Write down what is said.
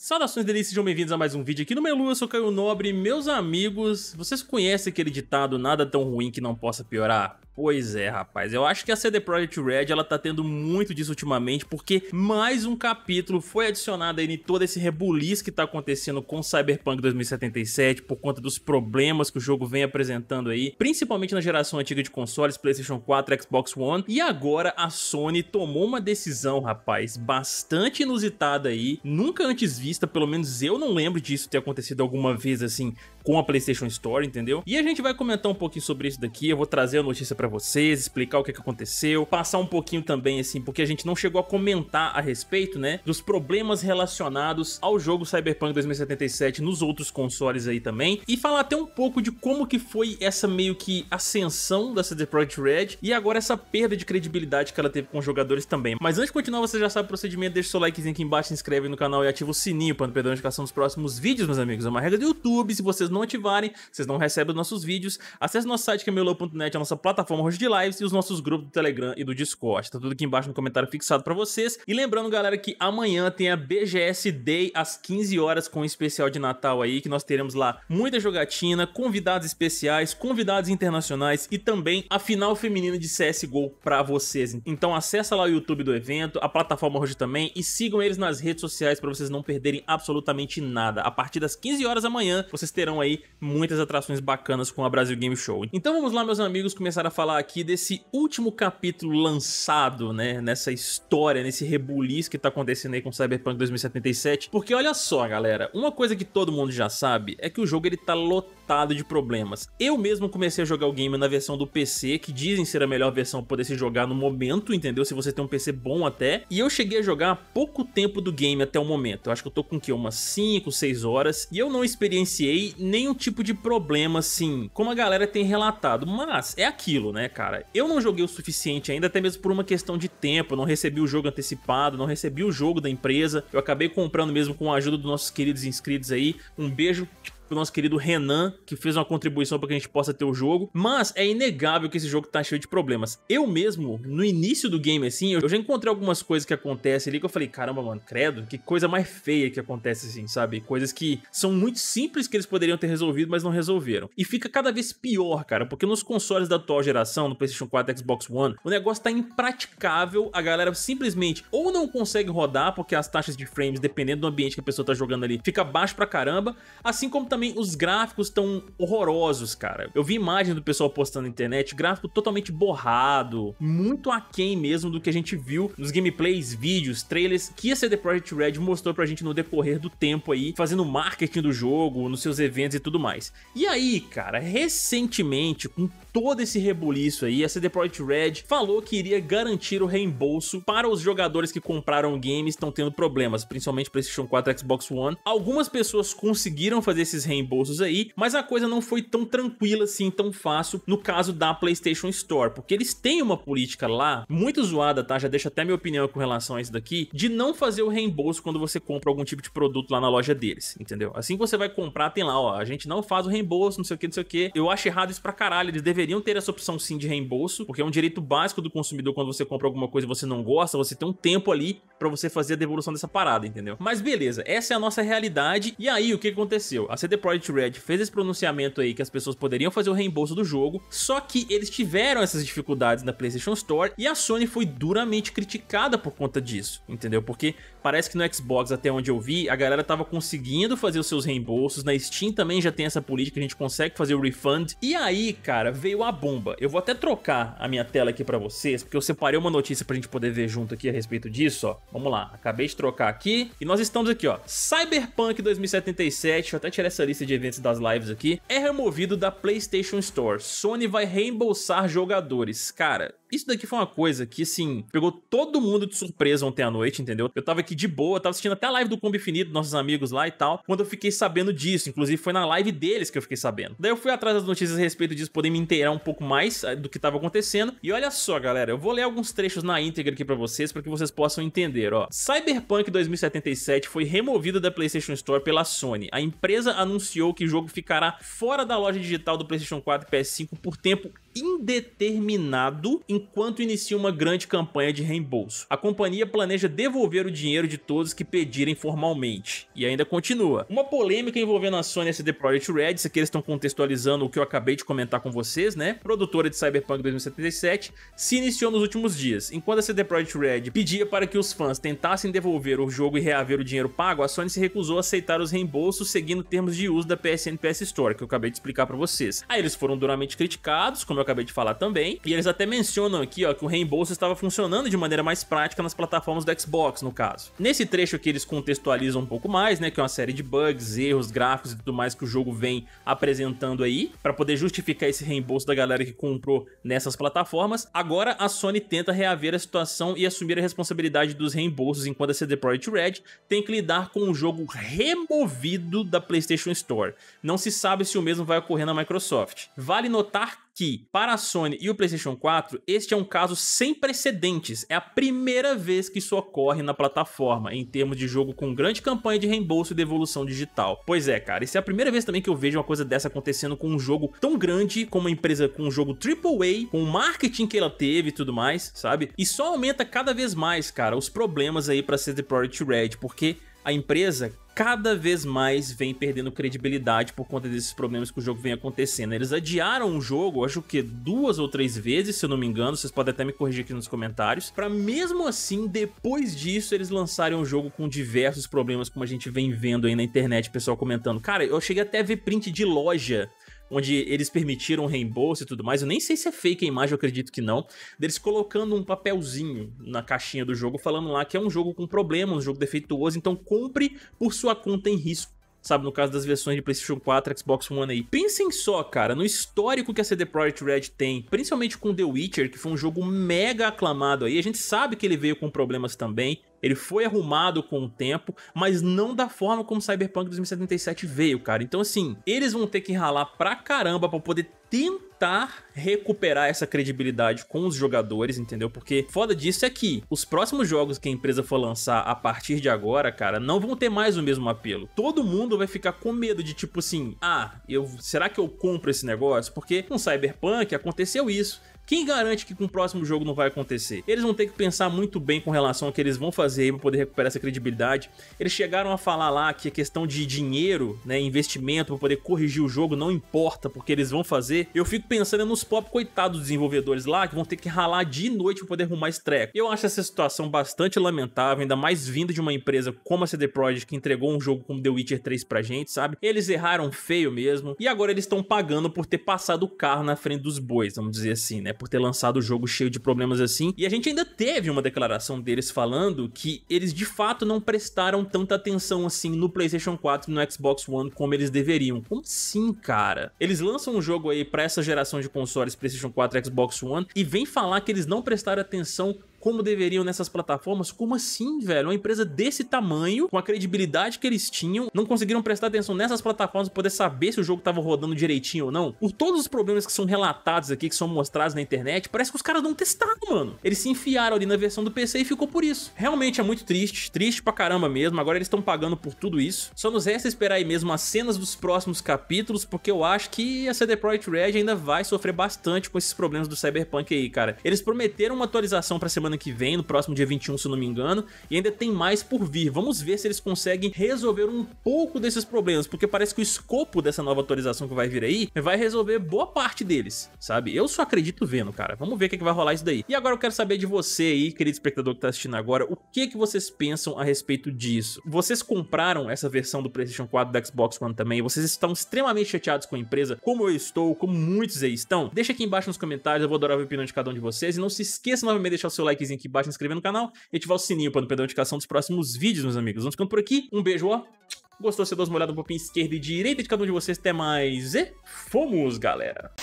Saudações delícias, sejam bem-vindos a mais um vídeo aqui no Melu, eu sou Caio Nobre, meus amigos, vocês conhecem aquele ditado nada tão ruim que não possa piorar? Pois é, rapaz. Eu acho que a CD Projekt Red ela tá tendo muito disso ultimamente, porque mais um capítulo foi adicionado aí em todo esse rebuliço que tá acontecendo com Cyberpunk 2077 por conta dos problemas que o jogo vem apresentando aí, principalmente na geração antiga de consoles, PlayStation 4, Xbox One. E agora a Sony tomou uma decisão, rapaz, bastante inusitada aí, nunca antes vista, pelo menos eu não lembro disso ter acontecido alguma vez assim com a PlayStation Store, entendeu? E a gente vai comentar um pouquinho sobre isso daqui. Eu vou trazer a notícia para para vocês, explicar o que, é que aconteceu, passar um pouquinho também, assim, porque a gente não chegou a comentar a respeito, né, dos problemas relacionados ao jogo Cyberpunk 2077 nos outros consoles aí também, e falar até um pouco de como que foi essa meio que ascensão da CD Projekt Red e agora essa perda de credibilidade que ela teve com os jogadores também. Mas antes de continuar, você já sabe o procedimento, deixa o seu likezinho aqui embaixo, se inscreve no canal e ativa o sininho para não perder a notificação dos próximos vídeos, meus amigos. É uma regra do YouTube, se vocês não ativarem, vocês não recebem os nossos vídeos. Acesse nosso site que é meolou.net, a nossa plataforma como de lives e os nossos grupos do Telegram e do Discord. Tá tudo aqui embaixo no comentário fixado para vocês. E lembrando, galera, que amanhã tem a BGS Day às 15 horas com um especial de Natal aí, que nós teremos lá muita jogatina, convidados especiais, convidados internacionais e também a final feminina de CSGO para vocês. Então acessa lá o YouTube do evento, a plataforma hoje também e sigam eles nas redes sociais para vocês não perderem absolutamente nada. A partir das 15 horas amanhã vocês terão aí muitas atrações bacanas com a Brasil Game Show. Então vamos lá, meus amigos, começar a falar falar aqui desse último capítulo lançado, né? Nessa história, nesse rebuliço que tá acontecendo aí com Cyberpunk 2077. Porque olha só, galera, uma coisa que todo mundo já sabe é que o jogo ele tá lotado lotado de problemas. Eu mesmo comecei a jogar o game na versão do PC, que dizem ser a melhor versão para poder se jogar no momento, entendeu? Se você tem um PC bom até. E eu cheguei a jogar pouco tempo do game até o momento. Eu acho que eu tô com o quê? Umas 5, 6 horas. E eu não experienciei nenhum tipo de problema assim, como a galera tem relatado. Mas é aquilo, né, cara? Eu não joguei o suficiente ainda, até mesmo por uma questão de tempo. Eu não recebi o jogo antecipado, não recebi o jogo da empresa. Eu acabei comprando mesmo com a ajuda dos nossos queridos inscritos aí. Um beijo pro nosso querido Renan, que fez uma contribuição para que a gente possa ter o jogo. Mas é inegável que esse jogo tá cheio de problemas. Eu mesmo, no início do game, assim, eu já encontrei algumas coisas que acontecem ali que eu falei, caramba, mano, credo, que coisa mais feia que acontece, assim, sabe? Coisas que são muito simples que eles poderiam ter resolvido, mas não resolveram. E fica cada vez pior, cara, porque nos consoles da atual geração, no PlayStation 4 Xbox One, o negócio tá impraticável, a galera simplesmente ou não consegue rodar, porque as taxas de frames, dependendo do ambiente que a pessoa tá jogando ali, fica baixo pra caramba, assim como também também os gráficos estão horrorosos, cara. Eu vi imagem do pessoal postando na internet, gráfico totalmente borrado, muito aquém mesmo do que a gente viu nos gameplays, vídeos, trailers que a CD Projekt Red mostrou pra gente no decorrer do tempo aí, fazendo marketing do jogo, nos seus eventos e tudo mais. E aí, cara, recentemente, com todo esse rebuliço aí, a CD Projekt Red falou que iria garantir o reembolso para os jogadores que compraram games e estão tendo problemas, principalmente PlayStation 4 e Xbox One. Algumas pessoas conseguiram fazer esses reembolsos aí, mas a coisa não foi tão tranquila assim, tão fácil no caso da PlayStation Store, porque eles têm uma política lá, muito zoada, tá? Já deixa até minha opinião com relação a isso daqui, de não fazer o reembolso quando você compra algum tipo de produto lá na loja deles, entendeu? Assim que você vai comprar, tem lá, ó, a gente não faz o reembolso, não sei o que, não sei o que. Eu acho errado isso pra caralho, eles deveriam ter essa opção sim de reembolso, porque é um direito básico do consumidor quando você compra alguma coisa e você não gosta, você tem um tempo ali para você fazer a devolução dessa parada, entendeu? Mas beleza, essa é a nossa realidade. E aí, o que aconteceu? A CD Project Red fez esse pronunciamento aí que as pessoas poderiam fazer o reembolso do jogo, só que eles tiveram essas dificuldades na PlayStation Store e a Sony foi duramente criticada por conta disso, entendeu? Porque parece que no Xbox, até onde eu vi, a galera tava conseguindo fazer os seus reembolsos, na Steam também já tem essa política, a gente consegue fazer o refund. E aí, cara, veio a bomba. Eu vou até trocar a minha tela aqui para vocês, porque eu separei uma notícia pra gente poder ver junto aqui a respeito disso, ó. Vamos lá, acabei de trocar aqui e nós estamos aqui, ó. Cyberpunk 2077, deixa eu até tirar essa lista de eventos das lives aqui, é removido da PlayStation Store. Sony vai reembolsar jogadores. Cara, isso daqui foi uma coisa que, assim, pegou todo mundo de surpresa ontem à noite, entendeu? Eu tava aqui de boa, tava assistindo até a live do Combo Infinito, nossos amigos lá e tal, quando eu fiquei sabendo disso. Inclusive, foi na live deles que eu fiquei sabendo. Daí eu fui atrás das notícias a respeito disso, poder me inteirar um pouco mais eh, do que tava acontecendo. E olha só, galera, eu vou ler alguns trechos na íntegra aqui pra vocês, para que vocês possam entender, ó. Cyberpunk 2077 foi removido da PlayStation Store pela Sony. A empresa anunciou que o jogo ficará fora da loja digital do PlayStation 4 e PS5 por tempo indeterminado enquanto inicia uma grande campanha de reembolso. A companhia planeja devolver o dinheiro de todos que pedirem formalmente. E ainda continua. Uma polêmica envolvendo a Sony CD Projekt Red, isso aqui eles estão contextualizando o que eu acabei de comentar com vocês, né? Produtora de Cyberpunk 2077, se iniciou nos últimos dias. Enquanto a CD Projekt Red pedia para que os fãs tentassem devolver o jogo e reaver o dinheiro pago, a Sony se recusou a aceitar os reembolsos seguindo termos de uso da PSN PS Store, que eu acabei de explicar para vocês. Aí eles foram duramente criticados, como eu acabei de falar também. E eles até mencionam aqui, ó, que o reembolso estava funcionando de maneira mais prática nas plataformas do Xbox, no caso. Nesse trecho aqui eles contextualizam um pouco mais, né, que é uma série de bugs, erros, gráficos e tudo mais que o jogo vem apresentando aí, para poder justificar esse reembolso da galera que comprou nessas plataformas. Agora a Sony tenta reaver a situação e assumir a responsabilidade dos reembolsos, enquanto a CD Projekt Red tem que lidar com o jogo removido da PlayStation Store. Não se sabe se o mesmo vai ocorrer na Microsoft. Vale notar que, para a Sony e o PlayStation 4, este é um caso sem precedentes. É a primeira vez que isso ocorre na plataforma, em termos de jogo com grande campanha de reembolso e devolução digital. Pois é, cara, isso é a primeira vez também que eu vejo uma coisa dessa acontecendo com um jogo tão grande, como uma empresa com um jogo AAA, com o marketing que ela teve e tudo mais, sabe? E só aumenta cada vez mais, cara, os problemas aí ser *The Project Red, porque a empresa cada vez mais vem perdendo credibilidade por conta desses problemas que o jogo vem acontecendo. Eles adiaram o jogo, acho que duas ou três vezes, se eu não me engano, vocês podem até me corrigir aqui nos comentários, para mesmo assim, depois disso, eles lançarem o um jogo com diversos problemas, como a gente vem vendo aí na internet, pessoal comentando. Cara, eu cheguei até a ver print de loja onde eles permitiram reembolso e tudo mais. Eu nem sei se é fake a imagem, eu acredito que não. Deles colocando um papelzinho na caixinha do jogo, falando lá que é um jogo com problemas, um jogo defeituoso, então compre por sua conta em risco sabe, no caso das versões de PlayStation 4, Xbox One aí. Pensem só, cara, no histórico que a CD Projekt Red tem, principalmente com The Witcher, que foi um jogo mega aclamado aí. A gente sabe que ele veio com problemas também, ele foi arrumado com o tempo, mas não da forma como Cyberpunk 2077 veio, cara. Então, assim, eles vão ter que ralar pra caramba pra poder tentar recuperar essa credibilidade com os jogadores, entendeu? Porque foda disso é que os próximos jogos que a empresa for lançar a partir de agora, cara, não vão ter mais o mesmo apelo. Todo mundo vai ficar com medo de tipo assim, ah, eu será que eu compro esse negócio? Porque com Cyberpunk aconteceu isso. Quem garante que com o próximo jogo não vai acontecer? Eles vão ter que pensar muito bem com relação ao que eles vão fazer aí pra poder recuperar essa credibilidade. Eles chegaram a falar lá que a questão de dinheiro, né, investimento para poder corrigir o jogo não importa porque eles vão fazer. Eu fico pensando é nos pop coitados desenvolvedores lá que vão ter que ralar de noite para poder arrumar esse treco. Eu acho essa situação bastante lamentável, ainda mais vindo de uma empresa como a CD Projekt que entregou um jogo como The Witcher 3 pra gente, sabe? Eles erraram feio mesmo e agora eles estão pagando por ter passado o carro na frente dos bois, vamos dizer assim, né? por ter lançado o jogo cheio de problemas assim. E a gente ainda teve uma declaração deles falando que eles de fato não prestaram tanta atenção assim no PlayStation 4 e no Xbox One como eles deveriam. Como assim, cara? Eles lançam um jogo aí para essa geração de consoles PlayStation 4 e Xbox One e vem falar que eles não prestaram atenção como deveriam nessas plataformas. Como assim, velho? Uma empresa desse tamanho, com a credibilidade que eles tinham, não conseguiram prestar atenção nessas plataformas para poder saber se o jogo estava rodando direitinho ou não? Por todos os problemas que são relatados aqui, que são mostrados na internet, parece que os caras não testaram, mano. Eles se enfiaram ali na versão do PC e ficou por isso. Realmente é muito triste, triste pra caramba mesmo. Agora eles estão pagando por tudo isso. Só nos resta esperar aí mesmo as cenas dos próximos capítulos, porque eu acho que a CD Projekt Red ainda vai sofrer bastante com esses problemas do Cyberpunk aí, cara. Eles prometeram uma atualização pra semana semana que vem, no próximo dia 21, se eu não me engano, e ainda tem mais por vir. Vamos ver se eles conseguem resolver um pouco desses problemas, porque parece que o escopo dessa nova atualização que vai vir aí vai resolver boa parte deles, sabe? Eu só acredito vendo, cara. Vamos ver o que, é que vai rolar isso daí. E agora eu quero saber de você aí, querido espectador que tá assistindo agora, o que, que vocês pensam a respeito disso? Vocês compraram essa versão do PlayStation 4 da Xbox One também? Vocês estão extremamente chateados com a empresa, como eu estou, como muitos aí estão? Deixa aqui embaixo nos comentários, eu vou adorar a opinião de cada um de vocês. E não se esqueça novamente de deixar o seu like likezinho aqui embaixo, inscrever no canal e ativar o sininho para não perder a notificação dos próximos vídeos, meus amigos. Vamos ficando por aqui. Um beijo, ó. Gostou? Você dá uma olhada um pouquinho esquerda e direita de cada um de vocês. Até mais e fomos, galera!